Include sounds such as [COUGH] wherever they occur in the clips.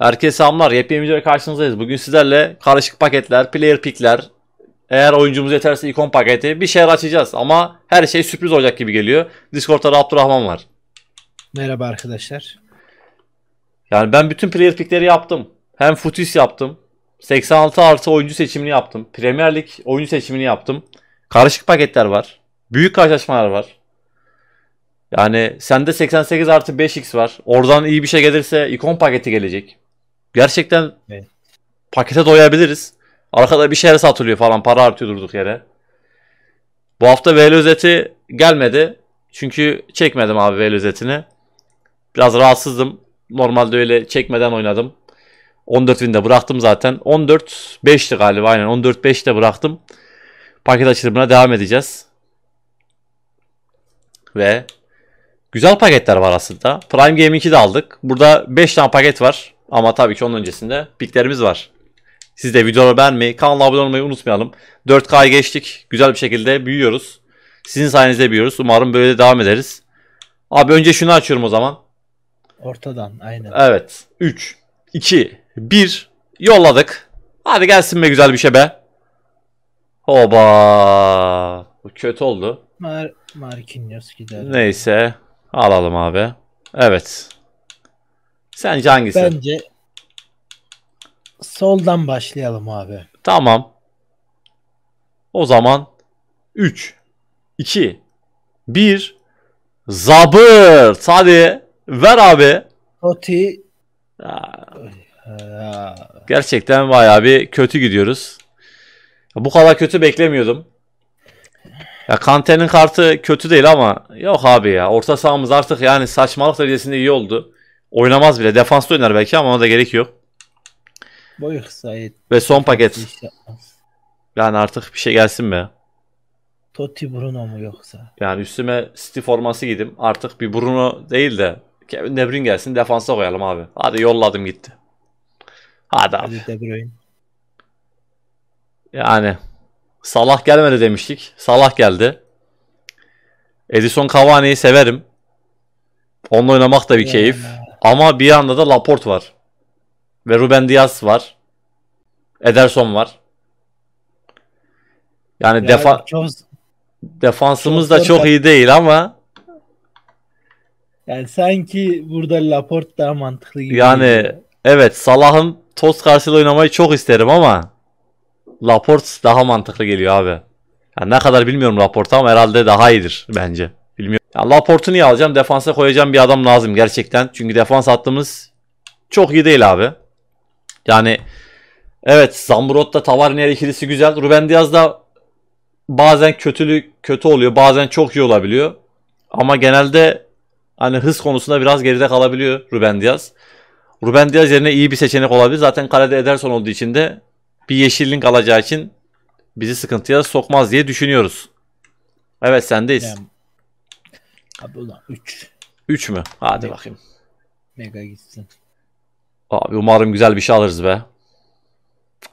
Herkese selamlar. Yepyeni videoya karşınızdayız. Bugün sizlerle karışık paketler, player pickler, eğer oyuncumuz yeterse ikon paketi bir şeyler açacağız. Ama her şey sürpriz olacak gibi geliyor. Discord'da Abdurrahman var. Merhaba arkadaşlar. Yani ben bütün player pickleri yaptım. Hem futis yaptım. 86 artı oyuncu seçimini yaptım. Premier Lig oyuncu seçimini yaptım. Karışık paketler var. Büyük karşılaşmalar var. Yani sende 88 artı 5x var. Oradan iyi bir şey gelirse ikon paketi gelecek. Gerçekten evet. pakete doyabiliriz. Arkada bir şeyler satılıyor falan. Para artıyor durduk yere. Bu hafta VL özeti gelmedi. Çünkü çekmedim abi VL özetini. Biraz rahatsızdım. Normalde öyle çekmeden oynadım. 14 binde bıraktım zaten. 14 5'ti galiba aynen. 14 5'te bıraktım. Paket açılımına devam edeceğiz. Ve güzel paketler var aslında. Prime Game 2 de aldık. Burada 5 tane paket var. Ama tabii ki onun öncesinde piklerimiz var. Siz de videoları beğenmeyi, kanala abone olmayı unutmayalım. 4K'ya geçtik. Güzel bir şekilde büyüyoruz. Sizin sayenizde büyüyoruz. Umarım böyle devam ederiz. Abi önce şunu açıyorum o zaman. Ortadan aynen. Evet. 3, 2, 1. Yolladık. Hadi gelsin be güzel bir şey be. Hoba. Bu kötü oldu. Mar Marquinhos gider. Neyse. Alalım abi. Evet. Sence hangisi? Bence soldan başlayalım abi. Tamam. O zaman 3 2 1 Zabırt. Hadi ver abi. Totti. Gerçekten bayağı bir kötü gidiyoruz. Bu kadar kötü beklemiyordum. Ya Kante'nin kartı kötü değil ama yok abi ya. Orta sahamız artık yani saçmalık derecesinde iyi oldu. Oynamaz bile. Defansta oynar belki ama ona da gerek yok. Boy Said. Ve son paket. Yani artık bir şey gelsin be. Totti Bruno mu yoksa? Yani üstüme City forması giydim. Artık bir Bruno değil de Kevin De Bruyne gelsin defansa koyalım abi. Hadi yolladım gitti. Hadi abi. De Bruyne. Yani Salah gelmedi demiştik. Salah geldi. Edison Cavani'yi severim. Onunla oynamak da bir yani. keyif. Ama bir yanda da Laporte var. Ve Ruben Diaz var. Ederson var. Yani, yani defa çok, defansımız çok da çok iyi değil ama yani sanki burada Laporte daha mantıklı gibi. Yani evet Salah'ın toz karşılığı oynamayı çok isterim ama Laporte daha mantıklı geliyor abi. Yani ne kadar bilmiyorum Laporte ama herhalde daha iyidir bence. Yani Laporte'u niye alacağım? Defansa koyacağım bir adam lazım gerçekten. Çünkü defans hattımız çok iyi değil abi. Yani evet Zambrotta Tavarnier ikilisi güzel. Ruben Diaz da bazen kötülü kötü oluyor. Bazen çok iyi olabiliyor. Ama genelde hani hız konusunda biraz geride kalabiliyor Ruben Diaz. Ruben Diaz yerine iyi bir seçenek olabilir. Zaten kalede Ederson olduğu için de bir yeşillik alacağı için bizi sıkıntıya sokmaz diye düşünüyoruz. Evet sendeyiz. Yani Abi ulan 3. 3 mü? Hadi Mega. bakayım. Mega gitsin. Abi umarım güzel bir şey alırız be.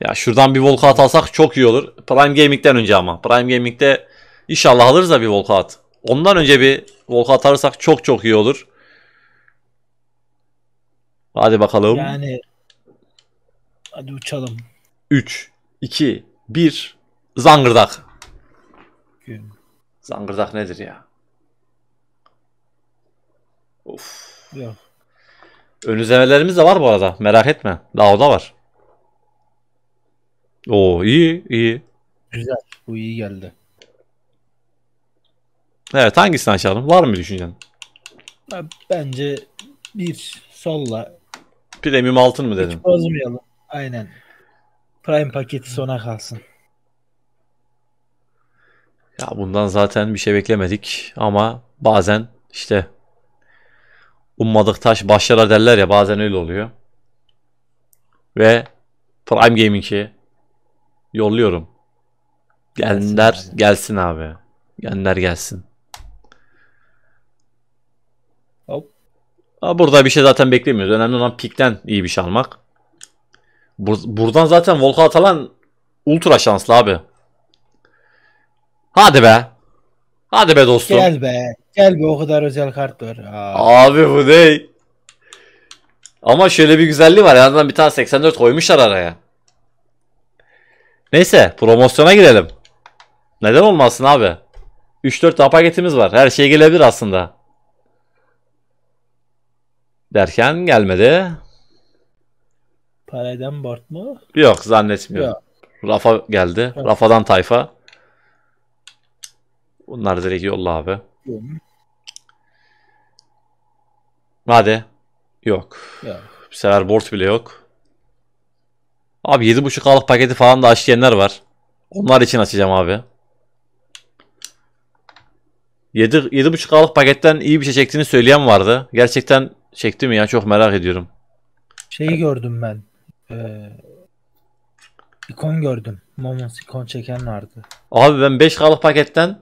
Ya şuradan bir volkat alsak çok iyi olur. Prime Gaming'den önce ama. Prime Gaming'de inşallah alırız da bir volkat. Ondan önce bir volkat alırsak çok çok iyi olur. Hadi bakalım. Yani hadi uçalım. 3, 2, 1 Zangırdak. Gün. Zangırdak nedir ya? Of. Yok. Ön izlemelerimiz de var bu arada. Merak etme. Daha o da var. Oo iyi iyi. Güzel. Bu iyi geldi. Evet hangisini açalım? Var mı düşüncen? Bence bir solla. Premium altın mı dedim? Hiç bozmayalım. Aynen. Prime paketi sona kalsın. Ya bundan zaten bir şey beklemedik ama bazen işte ummadık taş başlara derler ya bazen öyle oluyor. Ve Prime Gaming'i yolluyorum. Gelenler gelsin, abi. gelsin Gelenler gelsin. Hop. Ha, burada bir şey zaten beklemiyoruz. Önemli olan pikten iyi bir şey almak. Bur buradan zaten Volka Atalan ultra şanslı abi. Hadi be. Hadi be dostum. Gel be. Gel be o kadar özel kart var. Aa. Abi bu ne? Ama şöyle bir güzelliği var. En bir tane 84 koymuşlar araya. Neyse promosyona girelim. Neden olmasın abi? 3-4 daha paketimiz var. Her şey gelebilir aslında. Derken gelmedi. Parayden bort mu? Yok zannetmiyorum. Yok. Rafa geldi. Evet. Rafa'dan tayfa. Bunlar direkt yolla abi. Bakıyorum. Hadi. Yok. Ya. Bir sefer board bile yok. Abi 7.5 alık paketi falan da aç diyenler var. Onlar için açacağım abi. 7 7.5 alık paketten iyi bir şey çektiğini söyleyen vardı. Gerçekten çekti mi ya? Çok merak ediyorum. Şeyi gördüm ben. Ee, ikon gördüm. Momos ikon çeken vardı. Abi ben 5 kalıp paketten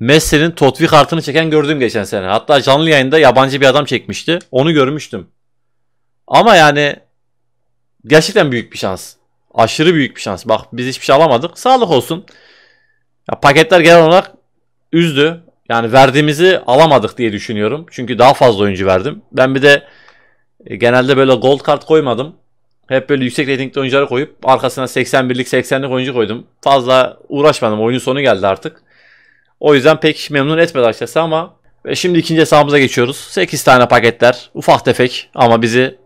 Messi'nin Totvi kartını çeken gördüm geçen sene. Hatta canlı yayında yabancı bir adam çekmişti. Onu görmüştüm. Ama yani gerçekten büyük bir şans. Aşırı büyük bir şans. Bak biz hiçbir şey alamadık. Sağlık olsun. Ya, paketler genel olarak üzdü. Yani verdiğimizi alamadık diye düşünüyorum. Çünkü daha fazla oyuncu verdim. Ben bir de e, genelde böyle gold kart koymadım. Hep böyle yüksek ratingli oyuncuları koyup arkasına 81'lik 80'lik oyuncu koydum. Fazla uğraşmadım. Oyunun sonu geldi artık. O yüzden pek memnun etmedi açıkçası ama ve şimdi ikinci hesabımıza geçiyoruz. 8 tane paketler. Ufak tefek ama bizi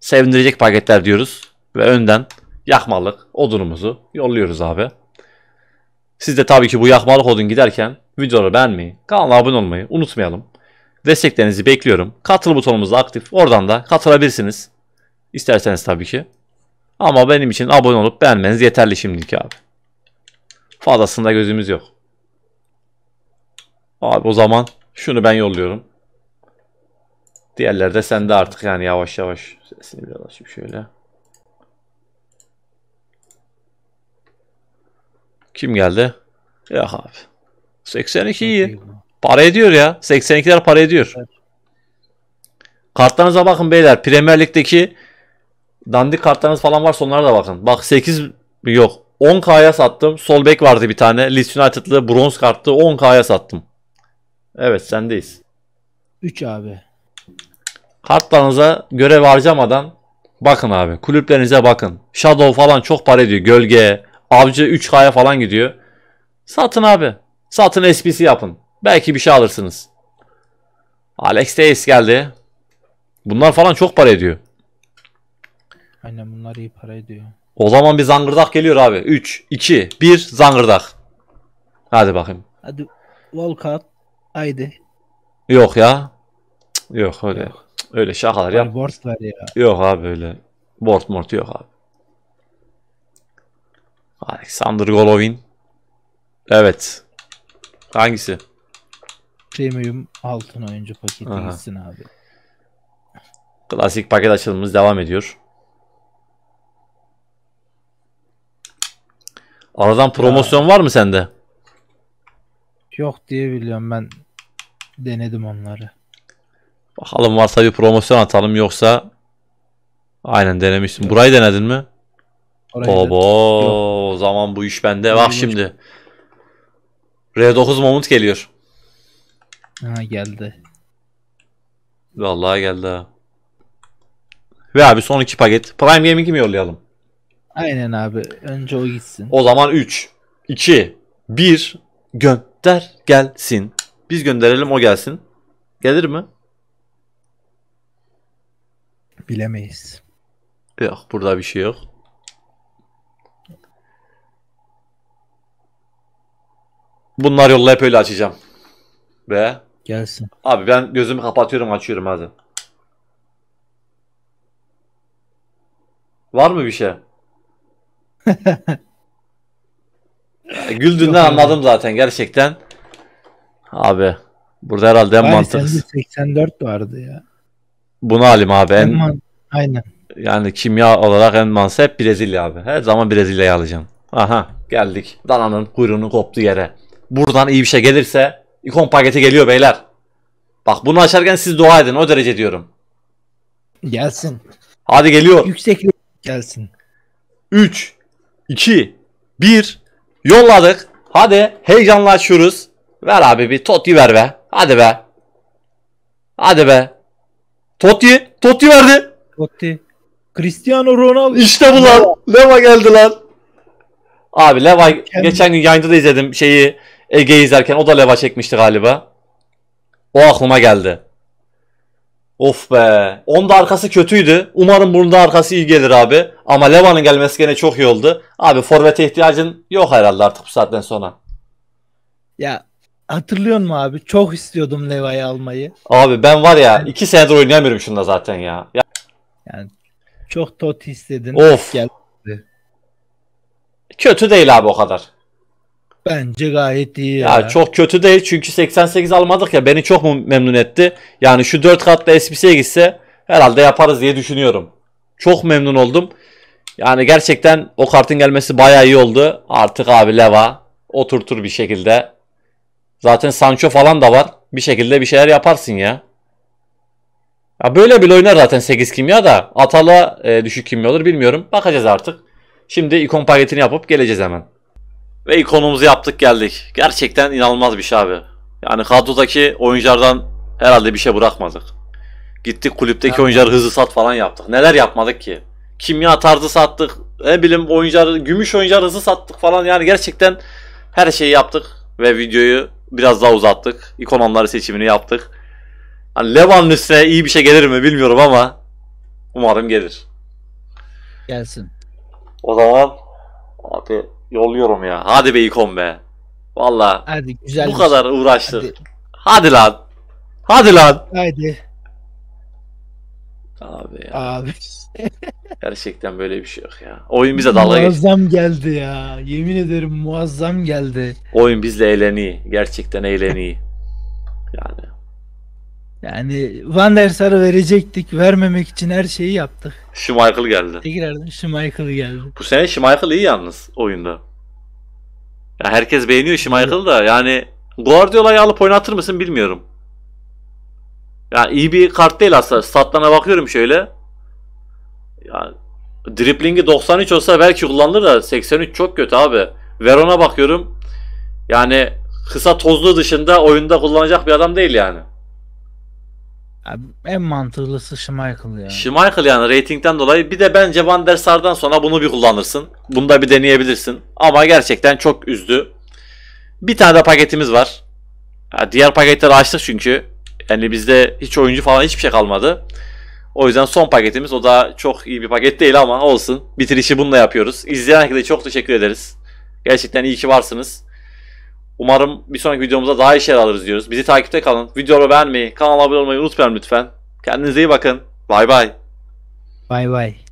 sevindirecek paketler diyoruz. Ve önden yakmalık odunumuzu yolluyoruz abi. Siz de tabii ki bu yakmalık odun giderken videoları beğenmeyi, kanala abone olmayı unutmayalım. Desteklerinizi bekliyorum. Katıl butonumuz da aktif. Oradan da katılabilirsiniz. İsterseniz tabii ki. Ama benim için abone olup beğenmeniz yeterli şimdiki abi. Fazlasında gözümüz yok. Abi o zaman şunu ben yolluyorum. Diğerleri de sende artık yani yavaş yavaş. Sesini biraz açayım şöyle. Kim geldi? Ya abi. 82 iyi. Para ediyor ya. 82'ler para ediyor. Evet. Kartlarınıza bakın beyler. Premier Lig'deki dandik kartlarınız falan varsa onlara da bakın. Bak 8 yok. 10K'ya sattım. Sol bek vardı bir tane. Leeds United'lı bronz kartı. 10K'ya sattım. Evet sendeyiz. 3 abi. Kartlarınıza görev harcamadan bakın abi. Kulüplerinize bakın. Shadow falan çok para ediyor. Gölge, avcı 3K'ya falan gidiyor. Satın abi. Satın SPC yapın. Belki bir şey alırsınız. Alex Teis geldi. Bunlar falan çok para ediyor. Aynen bunlar iyi para ediyor. O zaman bir zangırdak geliyor abi. 3, 2, 1 zangırdak. Hadi bakayım. Hadi Volkat. Haydi. Yok ya. Yok öyle. Yok. Öyle şakalar yap. Bort ver ya. Yok abi öyle. Bort mort yok abi. Alexander Golovin. Evet. Hangisi? Premium altın oyuncu paketi Aha. abi. Klasik paket açılımımız devam ediyor. Aradan promosyon var mı sende? Yok diye biliyorum ben denedim onları. Bakalım varsa bir promosyon atalım yoksa aynen denemişsin. Burayı denedin mi? Orayı Obo o zaman bu iş bende. Bak şimdi. R9 Moment geliyor. Ha geldi. Vallahi geldi ha. Ve abi son iki paket. Prime Gaming'i mi yollayalım? Aynen abi. Önce o gitsin. O zaman 3, 2, 1 gön der gelsin. Biz gönderelim o gelsin. Gelir mi? Bilemeyiz. Yok burada bir şey yok. Bunlar yolla hep öyle açacağım. Ve gelsin. Abi ben gözümü kapatıyorum açıyorum hadi. Var mı bir şey? [LAUGHS] Ee, Güldüğünden anladım zaten gerçekten. Abi burada herhalde en mantıklısı. 84 vardı ya. Bunu alayım abi. En, en Aynen. Yani kimya olarak en mantıklısı hep Brezilya abi. Her zaman Brezilya'yı alacağım. Aha geldik. Dana'nın kuyruğunu koptu yere. Buradan iyi bir şey gelirse ikon paketi geliyor beyler. Bak bunu açarken siz dua edin o derece diyorum. Gelsin. Hadi geliyor. Yükseklik gelsin. 3 2 1 Yolladık. Hadi heyecanlaşıyoruz. Ver abi bir toti ver be. Hadi be. Hadi be. Toti, toti verdi. Toti. Cristiano Ronaldo. İşte bu lan. Leva geldi lan. Abi Leva Kendi. geçen gün yayında da izledim şeyi Ege izlerken o da Leva çekmişti galiba. O aklıma geldi. Of be. Onda arkası kötüydü. Umarım bunun da arkası iyi gelir abi. Ama Levan'ın gelmesi gene çok iyi oldu. Abi forvete ihtiyacın yok herhalde artık bu saatten sonra. Ya hatırlıyor musun abi? Çok istiyordum Leva'yı almayı. Abi ben var ya 2 senedir oynayamıyorum şunda zaten ya. ya. Yani çok tot istedim. Of. Geldi. Kötü değil abi o kadar. Bence gayet iyi ya. ya. Çok kötü değil çünkü 88 almadık ya beni çok memnun etti. Yani şu 4 katlı SPC'ye gitse herhalde yaparız diye düşünüyorum. Çok memnun oldum. Yani gerçekten o kartın gelmesi baya iyi oldu. Artık abi Leva oturtur bir şekilde. Zaten Sancho falan da var. Bir şekilde bir şeyler yaparsın ya. Ya böyle bir oynar zaten 8 kimya da. Atala e, düşük kimya olur bilmiyorum. Bakacağız artık. Şimdi ikon paketini yapıp geleceğiz hemen. Ve ikonumuzu yaptık geldik. Gerçekten inanılmaz bir şey abi. Yani kadrodaki oyunculardan herhalde bir şey bırakmadık. Gittik kulüpteki yani. oyuncuları hızlı sat falan yaptık. Neler yapmadık ki? Kimya tarzı sattık. Ne bileyim oyuncuları, gümüş oyuncuları hızlı sattık falan. Yani gerçekten her şeyi yaptık. Ve videoyu biraz daha uzattık. İkononları seçimini yaptık. Hani Levan'ın üstüne iyi bir şey gelir mi bilmiyorum ama umarım gelir. Gelsin. O zaman abi Yolluyorum ya. Hadi be ikon be. Valla. Hadi güzel. Bu kadar şey. uğraştık. Hadi. Hadi lan. Hadi lan. Hadi. Abi ya. Abi. Gerçekten böyle bir şey yok ya. Oyun bize dalga geçti. Muazzam geldi ya. Yemin ederim muazzam geldi. Oyun bizle eğleniyor. Gerçekten eğleniyor. yani yani Van der Sar'ı verecektik. Vermemek için her şeyi yaptık. Schmeichel geldi. Tekrardan Schmeichel geldi. Bu sene Schmeichel iyi yalnız oyunda. Ya herkes beğeniyor Schmeichel'ı da yani Guardiola'yı alıp oynatır mısın bilmiyorum. Ya iyi bir kart değil aslında. Statlarına bakıyorum şöyle. Ya driplingi 93 olsa belki kullanılır da 83 çok kötü abi. Verona bakıyorum. Yani kısa tozlu dışında oyunda kullanacak bir adam değil yani en mantıklısı Schmeichel ya. Schmeichel yani ratingden dolayı bir de bence Van der Sar'dan sonra bunu bir kullanırsın. Bunu da bir deneyebilirsin. Ama gerçekten çok üzdü. Bir tane de paketimiz var. diğer paketleri açtık çünkü. Yani bizde hiç oyuncu falan hiçbir şey kalmadı. O yüzden son paketimiz o da çok iyi bir paket değil ama olsun. Bitirişi bununla yapıyoruz. İzleyen herkese çok teşekkür ederiz. Gerçekten iyi ki varsınız. Umarım bir sonraki videomuzda daha iyi şeyler alırız diyoruz. Bizi takipte kalın. Videoları beğenmeyi, kanala abone olmayı unutmayın lütfen. Kendinize iyi bakın. Bay bay. Bay bay.